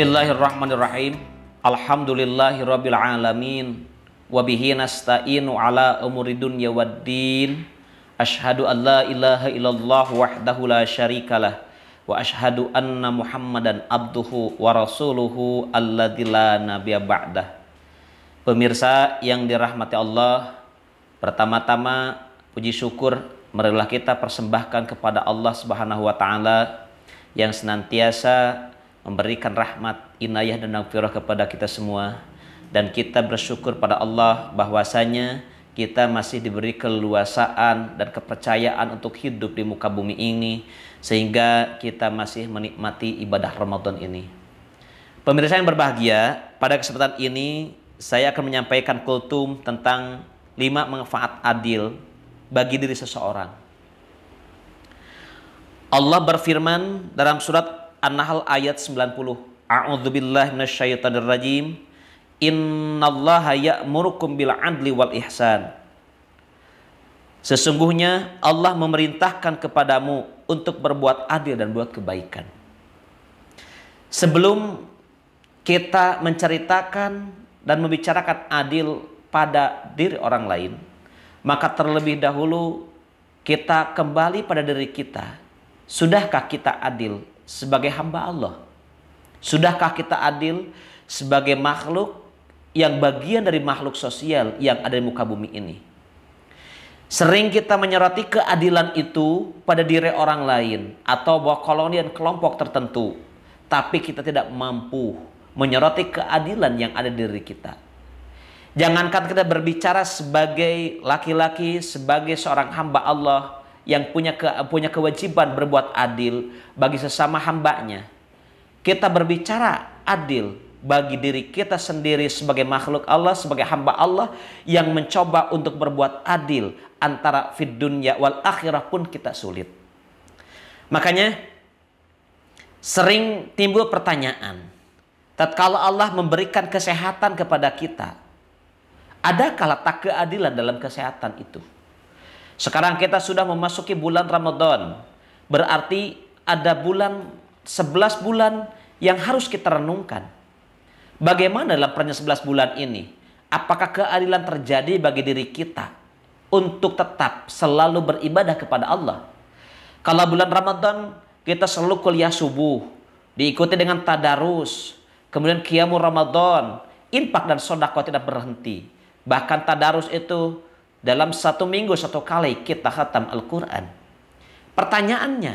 Bismillahirrahmanirrahim. Alhamdulillahirabbil alamin. Wa bihi nasta'inu ala umuri dunya waddin. Asyhadu an la ilaha illallah wahdahu la syarikalah wa asyhadu anna Muhammadan abduhu wa rasuluhu alladzi la nabiyya ba'dah. Pemirsa yang dirahmati Allah, pertama-tama puji syukur marilah kita persembahkan kepada Allah Subhanahu wa taala yang senantiasa memberikan rahmat, inayah dan nafirah kepada kita semua dan kita bersyukur pada Allah bahwasanya kita masih diberi keluasaan dan kepercayaan untuk hidup di muka bumi ini sehingga kita masih menikmati ibadah Ramadan ini. Pemirsa yang berbahagia, pada kesempatan ini saya akan menyampaikan kultum tentang lima manfaat adil bagi diri seseorang. Allah berfirman dalam surat An-Nahl ayat 90. A'udzubillahi minasyaitonir rajim. Innallaha ya'murukum bil adli wal ihsan. Sesungguhnya Allah memerintahkan kepadamu untuk berbuat adil dan buat kebaikan. Sebelum kita menceritakan dan membicarakan adil pada diri orang lain, maka terlebih dahulu kita kembali pada diri kita. Sudahkah kita adil sebagai hamba Allah? Sudahkah kita adil sebagai makhluk yang bagian dari makhluk sosial yang ada di muka bumi ini? Sering kita menyoroti keadilan itu pada diri orang lain atau bahwa koloni dan kelompok tertentu, tapi kita tidak mampu menyoroti keadilan yang ada di diri kita. Jangankan kita berbicara sebagai laki-laki, sebagai seorang hamba Allah, yang punya ke, punya kewajiban berbuat adil bagi sesama hambanya. Kita berbicara adil bagi diri kita sendiri sebagai makhluk Allah, sebagai hamba Allah yang mencoba untuk berbuat adil antara fid dunya wal akhirah pun kita sulit. Makanya sering timbul pertanyaan. Tatkala Allah memberikan kesehatan kepada kita, adakah letak keadilan dalam kesehatan itu? Sekarang kita sudah memasuki bulan Ramadan. Berarti ada bulan 11 bulan yang harus kita renungkan. Bagaimana dalam pernya 11 bulan ini? Apakah keadilan terjadi bagi diri kita untuk tetap selalu beribadah kepada Allah? Kalau bulan Ramadan kita selalu kuliah subuh, diikuti dengan tadarus, kemudian kiamu Ramadan, infak dan sodako tidak berhenti. Bahkan tadarus itu dalam satu minggu satu kali kita khatam Al-Quran. Pertanyaannya,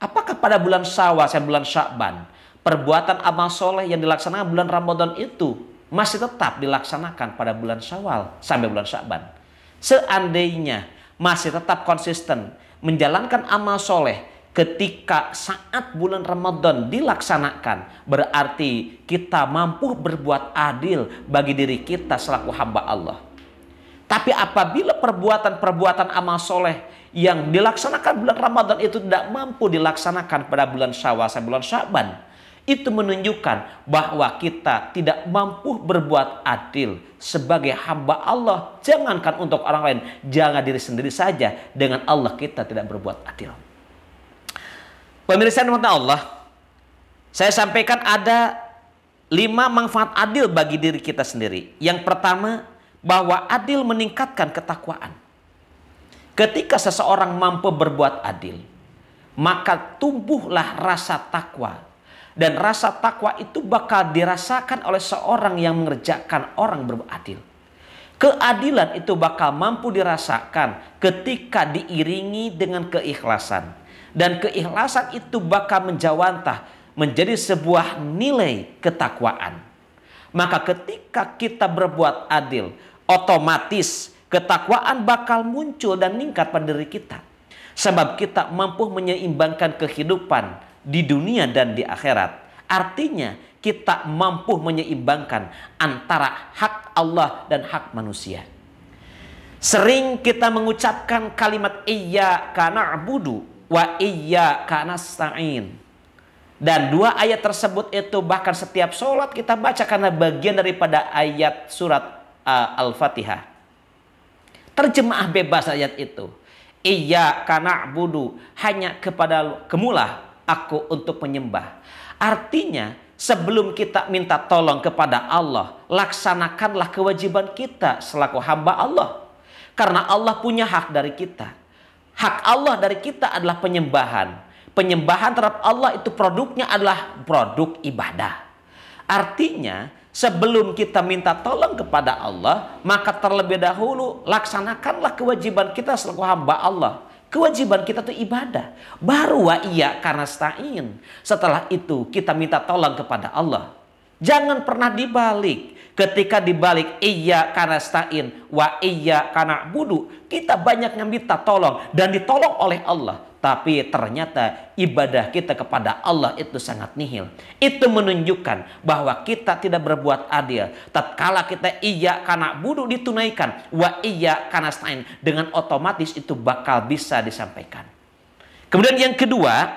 apakah pada bulan Syawal saya bulan Syakban perbuatan amal soleh yang dilaksanakan bulan Ramadan itu masih tetap dilaksanakan pada bulan Syawal sampai bulan Syakban? Seandainya masih tetap konsisten menjalankan amal soleh ketika saat bulan Ramadan dilaksanakan berarti kita mampu berbuat adil bagi diri kita selaku hamba Allah. Tapi apabila perbuatan-perbuatan amal soleh yang dilaksanakan bulan Ramadan itu tidak mampu dilaksanakan pada bulan Syawal sampai bulan Syaban, itu menunjukkan bahwa kita tidak mampu berbuat adil sebagai hamba Allah. Jangankan untuk orang lain, jangan diri sendiri saja. Dengan Allah kita tidak berbuat adil. Pemirsa mata Allah, saya sampaikan ada lima manfaat adil bagi diri kita sendiri. Yang pertama, bahwa adil meningkatkan ketakwaan. Ketika seseorang mampu berbuat adil, maka tumbuhlah rasa takwa. Dan rasa takwa itu bakal dirasakan oleh seorang yang mengerjakan orang berbuat adil. Keadilan itu bakal mampu dirasakan ketika diiringi dengan keikhlasan. Dan keikhlasan itu bakal menjawantah menjadi sebuah nilai ketakwaan. Maka ketika kita berbuat adil, otomatis ketakwaan bakal muncul dan meningkat pada diri kita. Sebab kita mampu menyeimbangkan kehidupan di dunia dan di akhirat. Artinya kita mampu menyeimbangkan antara hak Allah dan hak manusia. Sering kita mengucapkan kalimat iya karena abudu wa iya karena stain. Dan dua ayat tersebut itu bahkan setiap sholat kita baca karena bagian daripada ayat surat uh, Al-Fatihah. Terjemah bebas ayat itu. Iya karena budu hanya kepada kemulah aku untuk menyembah. Artinya sebelum kita minta tolong kepada Allah, laksanakanlah kewajiban kita selaku hamba Allah. Karena Allah punya hak dari kita. Hak Allah dari kita adalah penyembahan. Penyembahan terhadap Allah itu produknya adalah produk ibadah. Artinya Sebelum kita minta tolong kepada Allah, maka terlebih dahulu laksanakanlah kewajiban kita selaku hamba Allah. Kewajiban kita itu ibadah. Baru wa iya karena stain. Setelah itu kita minta tolong kepada Allah. Jangan pernah dibalik. Ketika dibalik iya karena stain wa iya karena budu, kita banyak yang minta tolong dan ditolong oleh Allah. Tapi ternyata ibadah kita kepada Allah itu sangat nihil. Itu menunjukkan bahwa kita tidak berbuat adil. Tatkala kita iya karena budu ditunaikan, wa iya karena stain, dengan otomatis itu bakal bisa disampaikan. Kemudian yang kedua,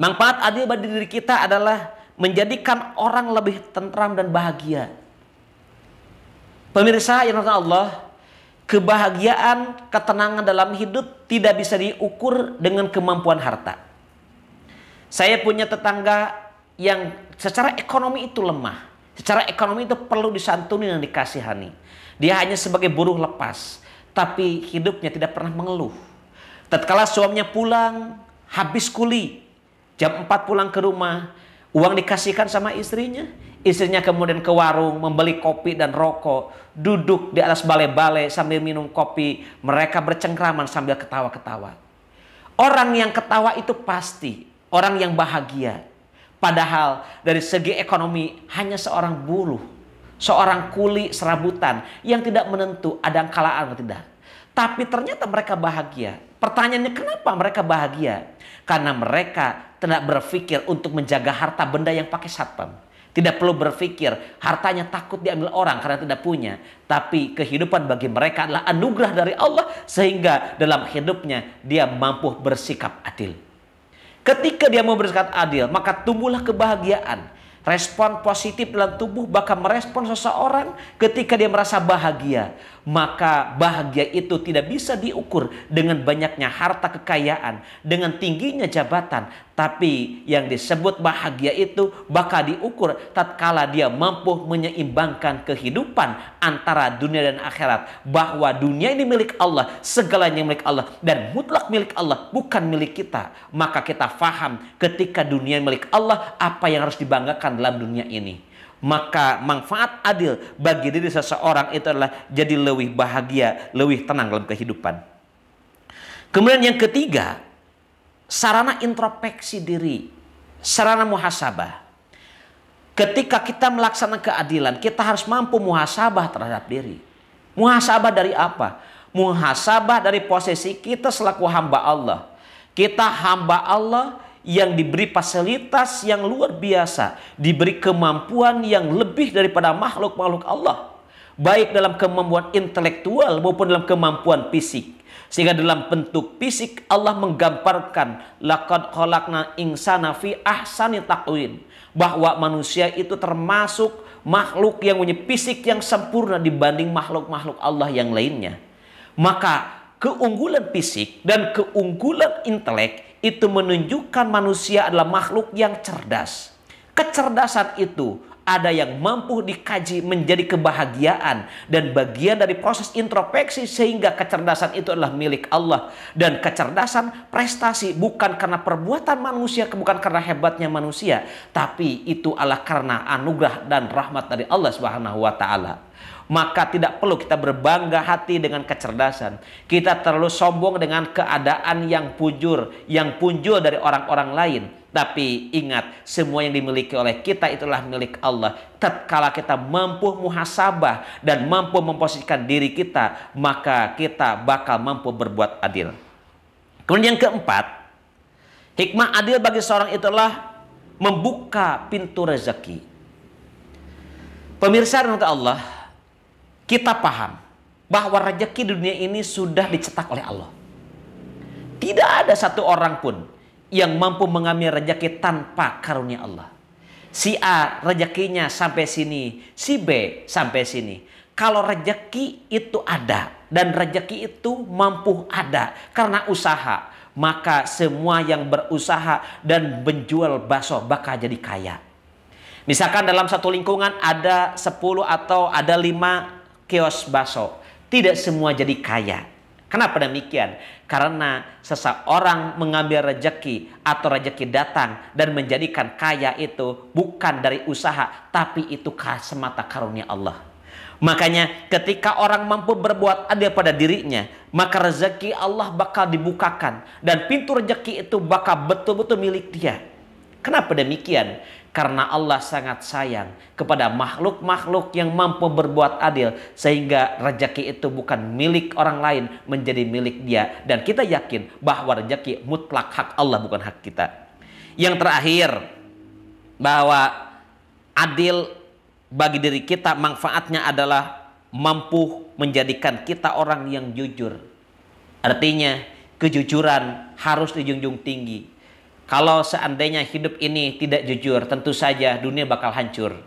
manfaat adil bagi diri kita adalah menjadikan orang lebih tentram dan bahagia. Pemirsa yang nonton Allah, kebahagiaan, ketenangan dalam hidup tidak bisa diukur dengan kemampuan harta. Saya punya tetangga yang secara ekonomi itu lemah. Secara ekonomi itu perlu disantuni dan dikasihani. Dia hanya sebagai buruh lepas, tapi hidupnya tidak pernah mengeluh. Tatkala suaminya pulang, habis kuli, jam 4 pulang ke rumah, Uang dikasihkan sama istrinya. Istrinya kemudian ke warung membeli kopi dan rokok. Duduk di atas balai-balai sambil minum kopi. Mereka bercengkraman sambil ketawa-ketawa. Orang yang ketawa itu pasti orang yang bahagia. Padahal dari segi ekonomi hanya seorang buruh. Seorang kuli serabutan yang tidak menentu ada yang kalaan atau tidak. Tapi ternyata mereka bahagia. Pertanyaannya kenapa mereka bahagia? Karena mereka tidak berpikir untuk menjaga harta benda yang pakai satpam. Tidak perlu berpikir hartanya takut diambil orang karena tidak punya. Tapi kehidupan bagi mereka adalah anugerah dari Allah sehingga dalam hidupnya dia mampu bersikap adil. Ketika dia mau bersikap adil maka tumbuhlah kebahagiaan. Respon positif dalam tubuh bahkan merespon seseorang ketika dia merasa bahagia maka bahagia itu tidak bisa diukur dengan banyaknya harta kekayaan, dengan tingginya jabatan, tapi yang disebut bahagia itu bakal diukur tatkala dia mampu menyeimbangkan kehidupan antara dunia dan akhirat. Bahwa dunia ini milik Allah, segalanya milik Allah, dan mutlak milik Allah, bukan milik kita. Maka kita faham ketika dunia milik Allah, apa yang harus dibanggakan dalam dunia ini maka manfaat adil bagi diri seseorang itu adalah jadi lebih bahagia, lebih tenang dalam kehidupan. Kemudian yang ketiga, sarana introspeksi diri, sarana muhasabah. Ketika kita melaksanakan keadilan, kita harus mampu muhasabah terhadap diri. Muhasabah dari apa? Muhasabah dari posisi kita selaku hamba Allah. Kita hamba Allah yang diberi fasilitas yang luar biasa, diberi kemampuan yang lebih daripada makhluk-makhluk Allah, baik dalam kemampuan intelektual maupun dalam kemampuan fisik. Sehingga dalam bentuk fisik Allah menggambarkan laqad khalaqna insana fi ahsani taqwim bahwa manusia itu termasuk makhluk yang punya fisik yang sempurna dibanding makhluk-makhluk Allah yang lainnya. Maka keunggulan fisik dan keunggulan intelek itu menunjukkan manusia adalah makhluk yang cerdas. Kecerdasan itu ada yang mampu dikaji menjadi kebahagiaan dan bagian dari proses introspeksi sehingga kecerdasan itu adalah milik Allah dan kecerdasan prestasi bukan karena perbuatan manusia bukan karena hebatnya manusia tapi itu adalah karena anugerah dan rahmat dari Allah Subhanahu wa maka tidak perlu kita berbangga hati dengan kecerdasan. Kita terlalu sombong dengan keadaan yang pujur, yang punjul dari orang-orang lain. Tapi ingat, semua yang dimiliki oleh kita itulah milik Allah. Tatkala kita mampu muhasabah dan mampu memposisikan diri kita, maka kita bakal mampu berbuat adil. Kemudian yang keempat, hikmah adil bagi seorang itulah membuka pintu rezeki. Pemirsa Allah, kita paham bahwa rejeki dunia ini sudah dicetak oleh Allah. Tidak ada satu orang pun yang mampu mengambil rejeki tanpa karunia Allah. Si A rejekinya sampai sini, si B sampai sini. Kalau rejeki itu ada dan rejeki itu mampu ada karena usaha, maka semua yang berusaha dan menjual bakso bakal jadi kaya. Misalkan dalam satu lingkungan ada 10 atau ada 5 kios baso. Tidak semua jadi kaya. Kenapa demikian? Karena seseorang mengambil rejeki atau rejeki datang dan menjadikan kaya itu bukan dari usaha, tapi itu semata karunia Allah. Makanya ketika orang mampu berbuat adil pada dirinya, maka rezeki Allah bakal dibukakan dan pintu rezeki itu bakal betul-betul milik dia. Kenapa demikian? Karena Allah sangat sayang kepada makhluk-makhluk yang mampu berbuat adil sehingga rejeki itu bukan milik orang lain menjadi milik dia dan kita yakin bahwa rejeki mutlak hak Allah bukan hak kita. Yang terakhir bahwa adil bagi diri kita manfaatnya adalah mampu menjadikan kita orang yang jujur. Artinya kejujuran harus dijunjung tinggi kalau seandainya hidup ini tidak jujur, tentu saja dunia bakal hancur.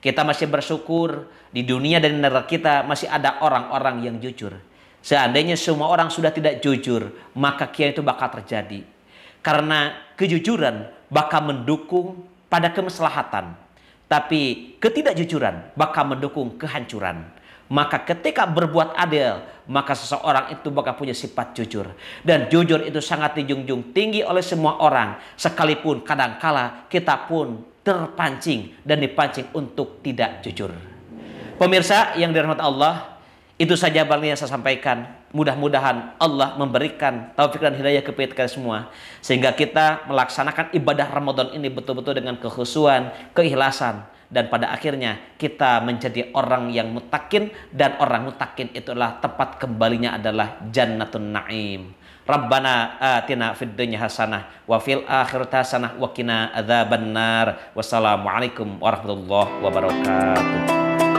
Kita masih bersyukur di dunia dan negara kita masih ada orang-orang yang jujur. Seandainya semua orang sudah tidak jujur, maka kia itu bakal terjadi. Karena kejujuran bakal mendukung pada kemeslahatan. tapi ketidakjujuran bakal mendukung kehancuran. Maka ketika berbuat adil, maka seseorang itu bakal punya sifat jujur. Dan jujur itu sangat dijunjung tinggi oleh semua orang. Sekalipun kadangkala kita pun terpancing dan dipancing untuk tidak jujur. Pemirsa yang dirahmati Allah, itu saja barangnya yang saya sampaikan. Mudah-mudahan Allah memberikan taufik dan hidayah kepada kita semua. Sehingga kita melaksanakan ibadah Ramadan ini betul-betul dengan kehusuan, keikhlasan dan pada akhirnya kita menjadi orang yang mutakin dan orang mutakin itulah tempat kembalinya adalah jannatun na'im. Rabbana atina fid dunya hasanah wa fil akhirati hasanah wa qina adzabannar. Wassalamualaikum warahmatullahi wabarakatuh.